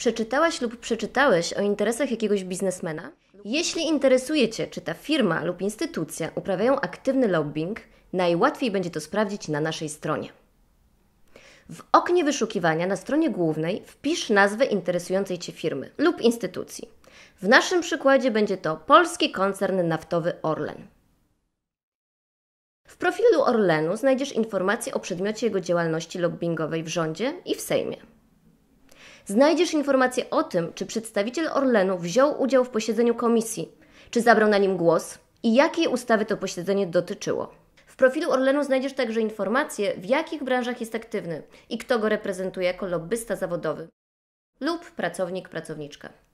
Przeczytałaś lub przeczytałeś o interesach jakiegoś biznesmena? Jeśli interesuje Cię, czy ta firma lub instytucja uprawiają aktywny lobbying, najłatwiej będzie to sprawdzić na naszej stronie. W oknie wyszukiwania na stronie głównej wpisz nazwę interesującej Cię firmy lub instytucji. W naszym przykładzie będzie to polski koncern naftowy Orlen. W profilu Orlenu znajdziesz informacje o przedmiocie jego działalności lobbyingowej w rządzie i w Sejmie znajdziesz informacje o tym, czy przedstawiciel Orlenu wziął udział w posiedzeniu komisji, czy zabrał na nim głos i jakiej ustawy to posiedzenie dotyczyło. W profilu Orlenu znajdziesz także informacje, w jakich branżach jest aktywny i kto go reprezentuje jako lobbysta zawodowy lub pracownik-pracowniczka.